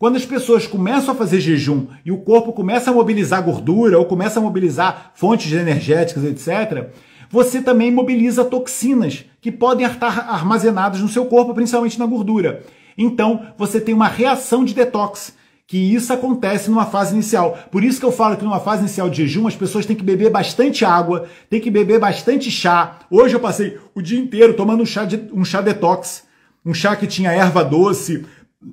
Quando as pessoas começam a fazer jejum e o corpo começa a mobilizar gordura ou começa a mobilizar fontes energéticas, etc., você também mobiliza toxinas que podem estar armazenadas no seu corpo, principalmente na gordura. Então, você tem uma reação de detox, que isso acontece numa fase inicial. Por isso que eu falo que numa fase inicial de jejum, as pessoas têm que beber bastante água, têm que beber bastante chá. Hoje eu passei o dia inteiro tomando um chá, de, um chá detox, um chá que tinha erva doce,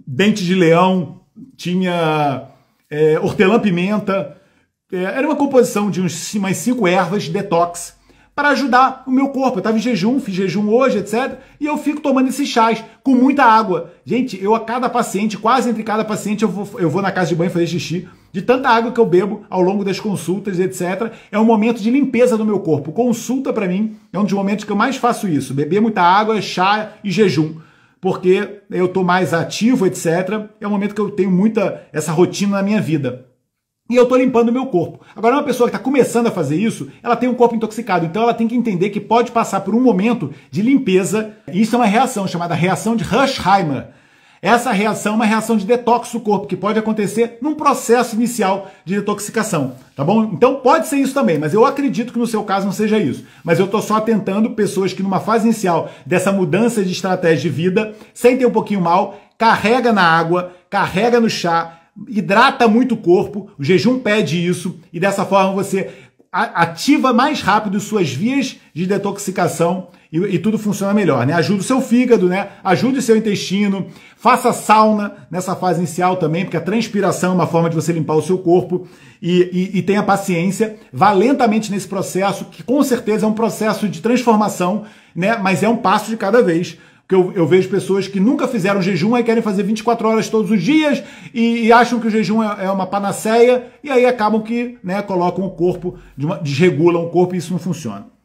dente de leão, tinha é, hortelã-pimenta. É, era uma composição de uns, mais cinco ervas detox para ajudar o meu corpo. Eu estava em jejum, fiz jejum hoje, etc. E eu fico tomando esses chás com muita água. Gente, eu a cada paciente, quase entre cada paciente, eu vou, eu vou na casa de banho fazer xixi. De tanta água que eu bebo ao longo das consultas, etc. É um momento de limpeza do meu corpo. Consulta, para mim, é um dos momentos que eu mais faço isso. Beber muita água, chá e jejum porque eu estou mais ativo, etc. É um momento que eu tenho muita essa rotina na minha vida. E eu estou limpando o meu corpo. Agora, uma pessoa que está começando a fazer isso, ela tem um corpo intoxicado. Então, ela tem que entender que pode passar por um momento de limpeza. E isso é uma reação chamada reação de Rushheimer essa reação é uma reação de detox do corpo, que pode acontecer num processo inicial de detoxicação, tá bom? Então pode ser isso também, mas eu acredito que no seu caso não seja isso. Mas eu estou só atentando pessoas que numa fase inicial dessa mudança de estratégia de vida, sentem um pouquinho mal, carrega na água, carrega no chá, hidrata muito o corpo, o jejum pede isso, e dessa forma você ativa mais rápido suas vias de detoxicação e, e, tudo funciona melhor, né? Ajuda o seu fígado, né? Ajude o seu intestino, faça sauna nessa fase inicial também, porque a transpiração é uma forma de você limpar o seu corpo e, e, e tenha paciência, vá lentamente nesse processo, que com certeza é um processo de transformação, né? Mas é um passo de cada vez porque eu, eu, vejo pessoas que nunca fizeram jejum e querem fazer 24 horas todos os dias e, e acham que o jejum é, é, uma panaceia e aí acabam que né, colocam o corpo, de uma, desregulam o corpo e isso não funciona.